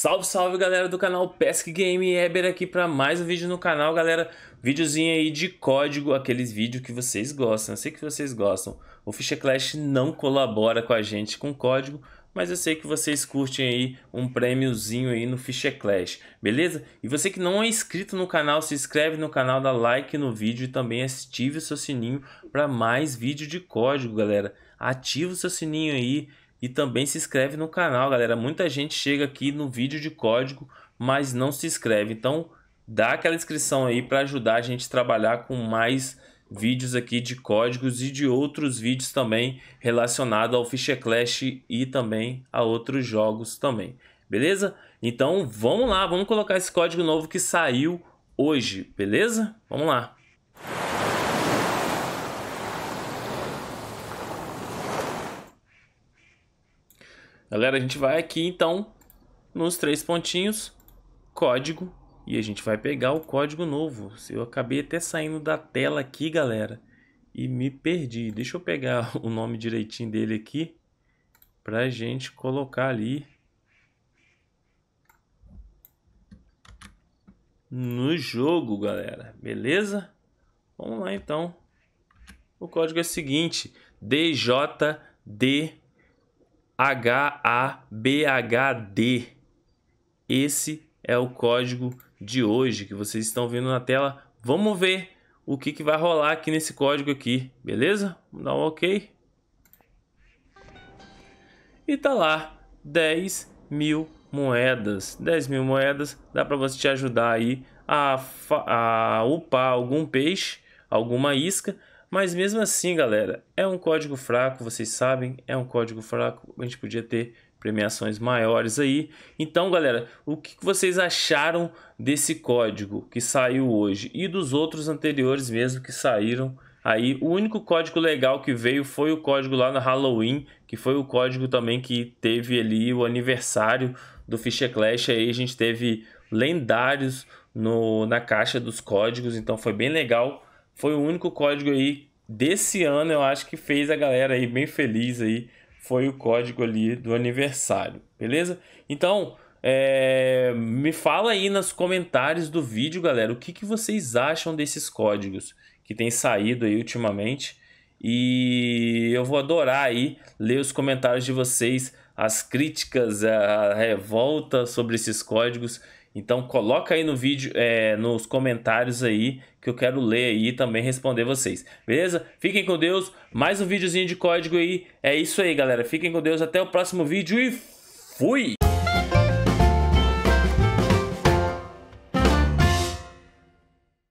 Salve, salve galera do canal Pesque Game Eber aqui para mais um vídeo no canal, galera. Videozinho aí de código, aqueles vídeos que vocês gostam. Eu sei que vocês gostam. O Fisher Clash não colabora com a gente com código, mas eu sei que vocês curtem aí um prêmiozinho aí no Fisher Clash, beleza? E você que não é inscrito no canal, se inscreve no canal, dá like no vídeo e também ative o seu sininho para mais vídeo de código, galera. Ativa o seu sininho aí e também se inscreve no canal, galera. Muita gente chega aqui no vídeo de código, mas não se inscreve. Então, dá aquela inscrição aí para ajudar a gente a trabalhar com mais vídeos aqui de códigos e de outros vídeos também relacionados ao Fisher Clash e também a outros jogos também. Beleza? Então, vamos lá. Vamos colocar esse código novo que saiu hoje, beleza? Vamos lá. Galera, a gente vai aqui então nos três pontinhos, código, e a gente vai pegar o código novo. Eu acabei até saindo da tela aqui, galera, e me perdi. Deixa eu pegar o nome direitinho dele aqui pra gente colocar ali no jogo, galera. Beleza? Vamos lá então. O código é o seguinte: DJD HABHD. Esse é o código de hoje que vocês estão vendo na tela. Vamos ver o que, que vai rolar aqui nesse código aqui, beleza? Vamos dar um OK. E tá lá, 10 mil moedas. 10 mil moedas dá para você te ajudar aí a, a upar algum peixe, alguma isca, mas mesmo assim, galera, é um código fraco, vocês sabem, é um código fraco, a gente podia ter premiações maiores aí. Então, galera, o que vocês acharam desse código que saiu hoje e dos outros anteriores mesmo que saíram aí? O único código legal que veio foi o código lá no Halloween, que foi o código também que teve ali o aniversário do Fisher Clash aí, a gente teve lendários no, na caixa dos códigos, então foi bem legal foi o único código aí desse ano, eu acho que fez a galera aí bem feliz aí. Foi o código ali do aniversário, beleza? Então, é, me fala aí nos comentários do vídeo, galera, o que, que vocês acham desses códigos que tem saído aí ultimamente. E eu vou adorar aí ler os comentários de vocês, as críticas, a revolta sobre esses códigos então coloca aí no vídeo, é, nos comentários aí que eu quero ler aí e também responder vocês. Beleza? Fiquem com Deus. Mais um videozinho de código aí. É isso aí, galera. Fiquem com Deus. Até o próximo vídeo e fui!